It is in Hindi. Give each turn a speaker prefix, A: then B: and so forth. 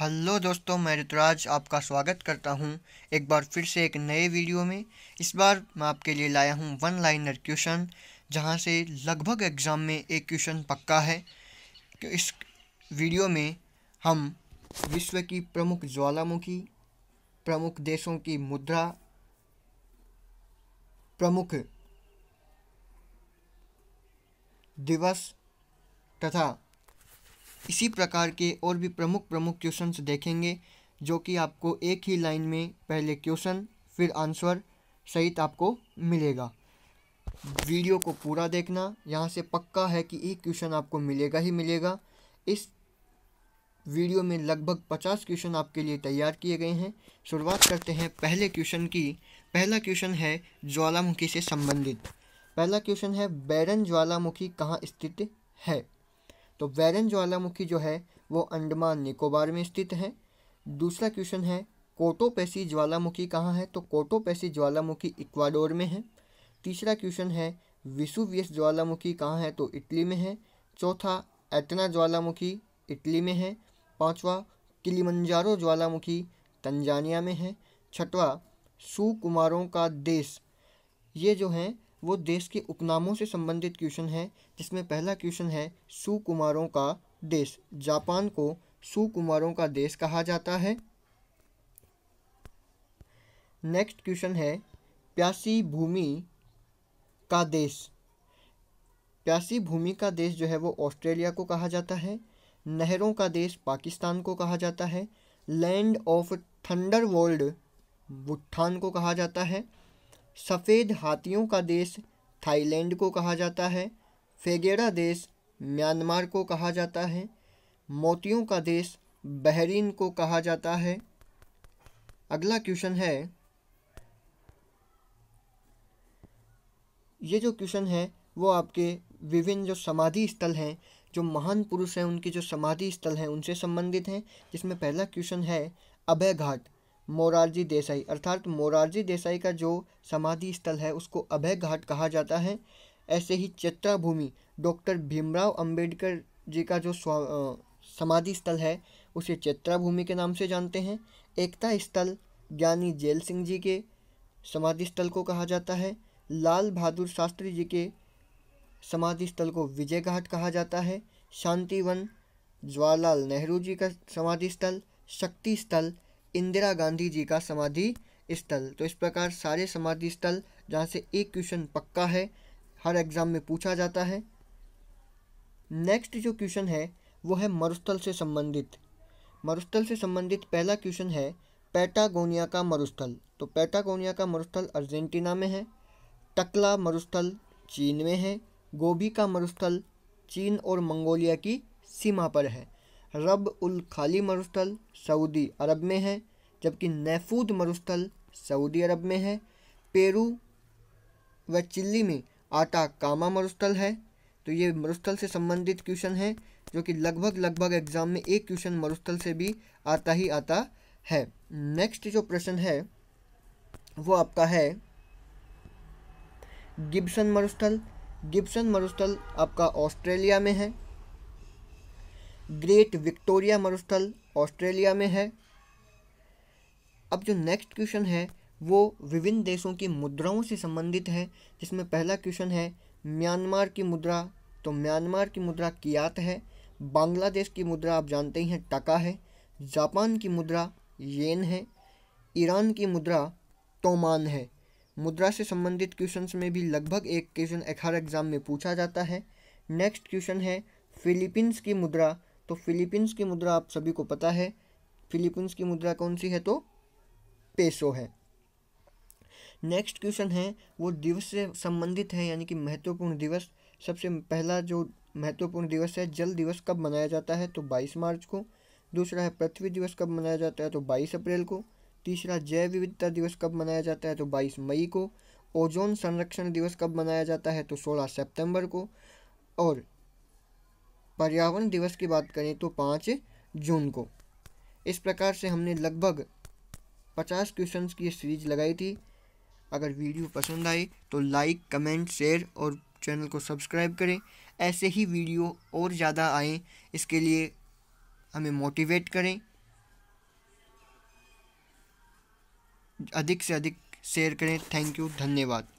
A: हेलो दोस्तों मैं ऋतुराज आपका स्वागत करता हूं एक बार फिर से एक नए वीडियो में इस बार मैं आपके लिए लाया हूं वन लाइनर क्वेश्चन जहां से लगभग एग्ज़ाम में एक क्वेश्चन पक्का है कि तो इस वीडियो में हम विश्व की प्रमुख ज्वालामुखी प्रमुख देशों की मुद्रा प्रमुख दिवस तथा इसी प्रकार के और भी प्रमुख प्रमुख क्वेश्चन देखेंगे जो कि आपको एक ही लाइन में पहले क्वेश्चन फिर आंसर सहित आपको मिलेगा वीडियो को पूरा देखना यहाँ से पक्का है कि एक क्वेश्चन आपको मिलेगा ही मिलेगा इस वीडियो में लगभग पचास क्वेश्चन आपके लिए तैयार किए गए हैं शुरुआत करते हैं पहले क्वेश्चन की पहला क्वेश्चन है ज्वालामुखी से संबंधित पहला क्वेश्चन है बैरन ज्वालामुखी कहाँ स्थित है तो वैरन ज्वालामुखी जो है वो अंडमान निकोबार में स्थित है दूसरा क्वेश्चन है कोटोपैसी ज्वालामुखी कहाँ है तो कोटोपैसी ज्वालामुखी इक्वाडोर में है तीसरा क्वेश्चन है विशुवियस ज्वालामुखी कहाँ है तो इटली में है चौथा एतना ज्वालामुखी इटली में है पांचवा किलिमंजारो ज्वालामुखी तंजानिया में है छठवा सुकुमारों का देश ये जो हैं वो देश के उपनामों से संबंधित क्वेश्चन है जिसमें पहला क्वेश्चन है सुकुमारों का देश जापान को सुकुमारों का देश कहा जाता है नेक्स्ट क्वेश्चन है प्यासी भूमि का देश प्यासी भूमि का देश जो है वो ऑस्ट्रेलिया को कहा जाता है नहरों का देश पाकिस्तान को कहा जाता है land of thunder world Bhutan को कहा जाता है सफ़ेद हाथियों का देश थाईलैंड को कहा जाता है फेगेड़ा देश म्यांमार को कहा जाता है मोतियों का देश बहरीन को कहा जाता है अगला क्वेश्चन है ये जो क्वेश्चन है वो आपके विभिन्न जो समाधि स्थल हैं जो महान पुरुष हैं उनके जो समाधि स्थल हैं उनसे संबंधित हैं जिसमें पहला क्वेश्चन है अभय घाट मोरारजी देसाई अर्थात मोरारजी देसाई का जो समाधि स्थल है उसको अभय घाट कहा जाता है ऐसे ही चित्रा भूमि डॉक्टर भीमराव अंबेडकर जी का जो समाधि स्थल है उसे चित्रा भूमि के नाम से जानते हैं एकता स्थल ज्ञानी जेल सिंह जी के समाधि स्थल को कहा जाता है लाल बहादुर शास्त्री जी के समाधि स्थल को विजय घाट कहा जाता है शांतिवन जवाहरलाल नेहरू जी का समाधि स्थल शक्ति स्थल इंदिरा गांधी जी का समाधि स्थल तो इस प्रकार सारे समाधि स्थल जहाँ से एक क्वेश्चन पक्का है हर एग्ज़ाम में पूछा जाता है नेक्स्ट जो क्वेश्चन है वो है मरुस्थल से संबंधित मरुस्थल से संबंधित पहला क्वेश्चन है पैटागोनिया का मरुस्थल तो पैटागोनिया का मरुस्थल अर्जेंटीना में है टकला मरुस्थल चीन में है गोभी का मरुस्थल चीन और मंगोलिया की सीमा पर है रब उल खाली मरुस्थल सऊदी अरब में है जबकि नैफूद मरुस्थल सऊदी अरब में है पेरू व चिल्ली में आटा कामा मरुस्थल है तो ये मरुस्थल से संबंधित क्वेश्चन है जो कि लगभग लगभग एग्जाम में एक क्वेश्चन मरुस्थल से भी आता ही आता है नेक्स्ट जो प्रश्न है वो आपका है गिब्सन मरुस्थल गिब्सन मरुस्थल आपका ऑस्ट्रेलिया में है ग्रेट विक्टोरिया मरुस्थल ऑस्ट्रेलिया में है अब जो नेक्स्ट क्वेश्चन है वो विभिन्न देशों की मुद्राओं से संबंधित है जिसमें पहला क्वेश्चन है म्यांमार की मुद्रा तो म्यांमार की मुद्रा कियात है बांग्लादेश की मुद्रा आप जानते ही हैं टका है जापान की मुद्रा येन है ईरान की मुद्रा तोमान है मुद्रा से संबंधित क्वेश्चंस में भी लगभग एक क्वेश्चन हर एग्ज़ाम में पूछा जाता है नेक्स्ट क्वेश्चन है फिलीपींस की मुद्रा तो फिलीपींस की मुद्रा आप सभी को पता है फिलीपींस की मुद्रा कौन सी है तो पेसो है नेक्स्ट क्वेश्चन है वो दिवस से संबंधित है यानी कि महत्वपूर्ण दिवस सबसे पहला जो महत्वपूर्ण दिवस है जल दिवस कब मनाया जाता है तो 22 मार्च को दूसरा है पृथ्वी दिवस कब मनाया जाता है तो 22 अप्रैल को तीसरा जैव विविधता दिवस कब मनाया जाता है तो 22 मई को ओजोन संरक्षण दिवस कब मनाया जाता है तो 16 सितंबर को और पर्यावरण दिवस की बात करें तो पाँच जून को इस प्रकार से हमने लगभग पचास क्वेश्चन की सीरीज लगाई थी अगर वीडियो पसंद आए तो लाइक कमेंट शेयर और चैनल को सब्सक्राइब करें ऐसे ही वीडियो और ज़्यादा आए इसके लिए हमें मोटिवेट करें अधिक से अधिक शेयर करें थैंक यू धन्यवाद